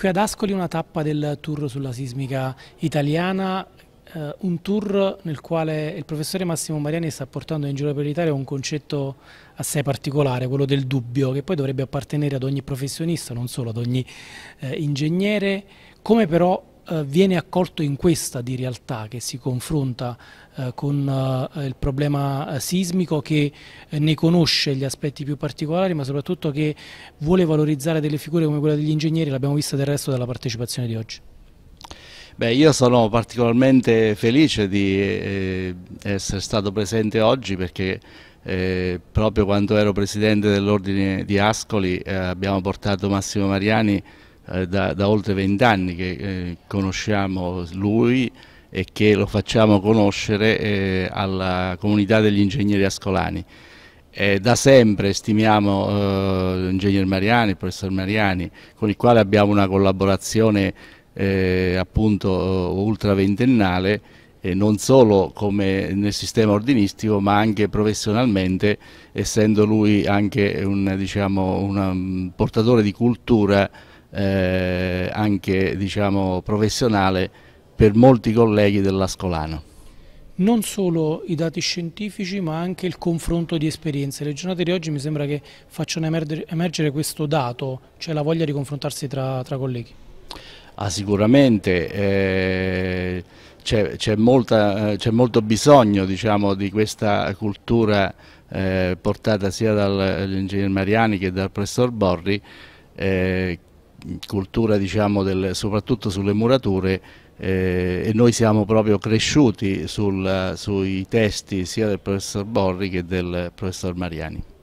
Qui ad Ascoli una tappa del tour sulla sismica italiana, eh, un tour nel quale il professore Massimo Mariani sta portando in giro per l'Italia un concetto assai particolare, quello del dubbio, che poi dovrebbe appartenere ad ogni professionista, non solo ad ogni eh, ingegnere, come però eh, viene accolto in questa di realtà che si confronta eh, con eh, il problema eh, sismico che eh, ne conosce gli aspetti più particolari ma soprattutto che vuole valorizzare delle figure come quella degli ingegneri, l'abbiamo vista del resto dalla partecipazione di oggi. Beh, io sono particolarmente felice di eh, essere stato presente oggi perché eh, proprio quando ero presidente dell'Ordine di Ascoli eh, abbiamo portato Massimo Mariani eh, da, da, oltre vent'anni che eh, conosciamo lui e che lo facciamo conoscere eh, alla comunità degli ingegneri ascolani. da sempre stimiamo eh, l'ingegner Mariani, il professor Mariani, con il quale abbiamo una collaborazione appunto ultraventennale eh, non solo nel sistema ordinistico ma anche professionalmente essendo lui anche un, diciamo, un mm, portatore di cultura eh, anche diciamo, professionale per molti colleghi dell'Ascolano. Non solo i dati scientifici ma anche il confronto di esperienze. Le giornate di oggi mi sembra che facciano emergere questo dato, cioè la voglia di confrontarsi tra, tra colleghi. Ah, sicuramente eh, c'è molto bisogno diciamo, di questa cultura eh, portata sia dall'ingegner Mariani che dal professor Borri eh, cultura diciamo, del, soprattutto sulle murature eh, e noi siamo proprio cresciuti sul, sui testi sia del professor Borri che del professor Mariani.